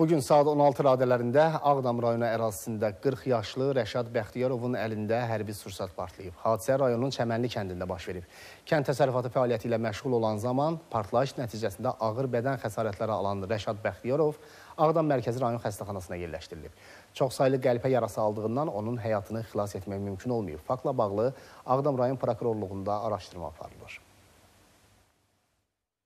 Bugün saat 16 radələrində Ağdam rayonu ərazisində 40 yaşlı Rəşad Bəxtiyarovun əlində hərbi sursat partlayıb. Hadisə rayonun Çəmənli kəndində baş verib. Kənd təsərrüfatı fəaliyyəti ilə məşğul olan zaman partlayış nəticəsində ağır bədən xəsarətləri alan Rəşad Bəxtiyarov Ağdam Mərkəzi rayon xəstəxanasına yerləşdirilib. Çoxsaylı qəlpə yarası aldığından onun həyatını xilas etmək mümkün olmayıb. Fakla bağlı Ağdam rayon prokurorluğunda araşdırma aparılır.